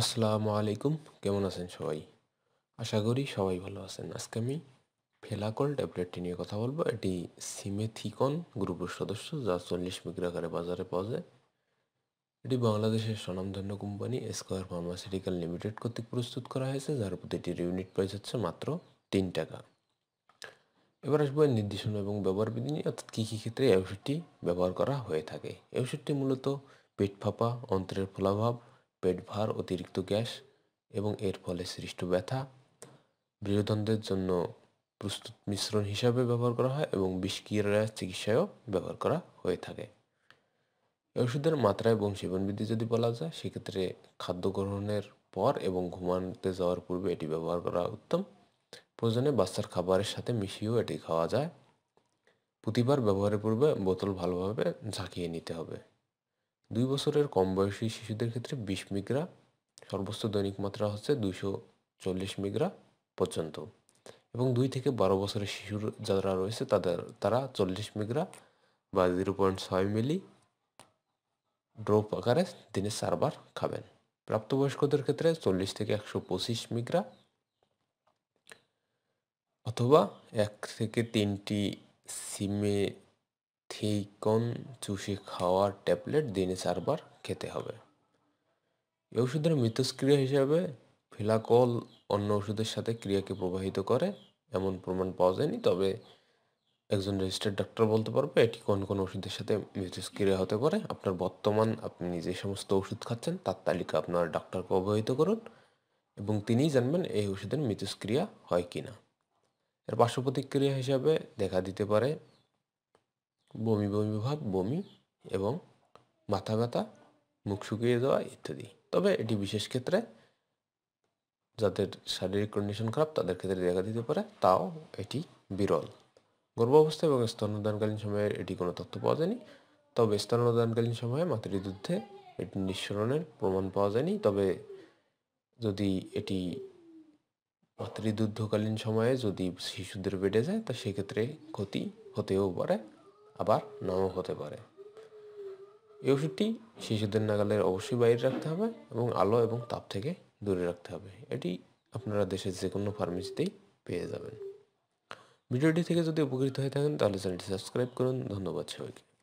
আসসালামু আলাইকুম কেমন আছেন সবাই আশা করি সবাই ভালো আছেন আজকে আমি ফেলাকল ট্যাবলেটটি নিয়ে কথা বলবো এটি সিমেথিকন গ্রুপের সদস্য যা চল্লিশ মিগ্রাকারে বাজারে পাওয়া যায় এটি বাংলাদেশের স্বনামধন্য কোম্পানি স্কোয়ার ফার্মাসিউটিক্যাল লিমিটেড কর্তৃক প্রস্তুত করা হয়েছে যার প্রতিটির ইউনিট প্রাইস হচ্ছে মাত্র তিন টাকা এবার আসবো নির্দেশনা এবং ব্যবহার বিধি নিয়ে অর্থাৎ কী কী ক্ষেত্রে এই ওষুধটি ব্যবহার করা হয়ে থাকে এই ওষুধটি মূলত পেট ফাঁপা অন্ত্রের ফলাভাব পেট ভার অতিরিক্ত গ্যাস এবং এর ফলে সৃষ্ট ব্যথা বৃহদন্তের জন্য প্রস্তুত মিশ্রণ হিসাবে ব্যবহার করা হয় এবং বিষক্রিয়ার চিকিৎসায়ও ব্যবহার করা হয়ে থাকে ওষুধের মাত্রা এবং বৃদ্ধি যদি বলা যায় সেক্ষেত্রে খাদ্য গ্রহণের পর এবং ঘুমানোতে যাওয়ার পূর্বে এটি ব্যবহার করা উত্তম প্রয়োজনে বাচ্চার খাবারের সাথে মিশিয়েও এটি খাওয়া যায় প্রতিবার ব্যবহারের পূর্বে বোতল ভালোভাবে ঝাঁকিয়ে নিতে হবে দুই বছরের কম বয়সী শিশুদের ক্ষেত্রে বিশ মিগ্রা সর্বোচ্চ দৈনিক মাত্রা হচ্ছে দুইশো চল্লিশ মিগ্রা পর্যন্ত এবং দুই থেকে বারো বছরের শিশুর যারা রয়েছে তাদের তারা চল্লিশ মিগ্রা বা জিরো পয়েন্ট ছয় মিলি ড্রপ আকারে দিনে চারবার খাবেন প্রাপ্তবয়স্কদের ক্ষেত্রে চল্লিশ থেকে একশো পঁচিশ মিগ্রা অথবা এক থেকে তিনটি সিমে থিকন চুষি খাওয়ার ট্যাবলেট দিনে চারবার খেতে হবে এই ওষুধের মিথস্ক্রিয়া হিসাবে ফিলাকল অন্য ওষুধের সাথে ক্রিয়াকে প্রবাহিত করে এমন প্রমাণ পাওয়া যায়নি তবে একজন রেজিস্টার্ড ডাক্তার বলতে পারবে এটি কোন কোন ওষুধের সাথে মিথস্ক্রিয়া হতে পারে আপনার বর্তমান আপনি যে সমস্ত ওষুধ খাচ্ছেন তার তালিকা আপনার ডাক্তারকে অবহিত করুন এবং তিনিই জানবেন এই ওষুধের মিথস্ক্রিয়া হয় কি না এর পার্শ্ব প্রতিক্রিয়া হিসাবে দেখা দিতে পারে বমি বমি ভাব বমি এবং মাথা ব্যথা মুখ শুকিয়ে দেওয়া ইত্যাদি তবে এটি বিশেষ ক্ষেত্রে যাদের শারীরিক কন্ডিশন খারাপ তাদের ক্ষেত্রে দেখা দিতে পারে তাও এটি বিরল গর্ভাবস্থা এবং স্তন্যদানকালীন সময়ে এটি কোনো তথ্য পাওয়া যায়নি তবে স্তন্যদানকালীন সময়ে মাতৃ যুদ্ধে এটি নিঃসরণের প্রমাণ পাওয়া যায়নি তবে যদি এটি মাতৃদুদ্ধকালীন সময়ে যদি শিশুদের বেড়ে যায় তা সেক্ষেত্রে ক্ষতি হতেও পারে আবার নাও হতে পারে এই ওষুধটি শিশুদের নাগালের অবশ্যই বাইরে রাখতে হবে এবং আলো এবং তাপ থেকে দূরে রাখতে হবে এটি আপনারা দেশের যে কোনো ফার্মেসিতেই পেয়ে যাবেন ভিডিওটি থেকে যদি উপকৃত হয়ে থাকেন তাহলে চ্যানেলটি সাবস্ক্রাইব করুন ধন্যবাদ সবাইকে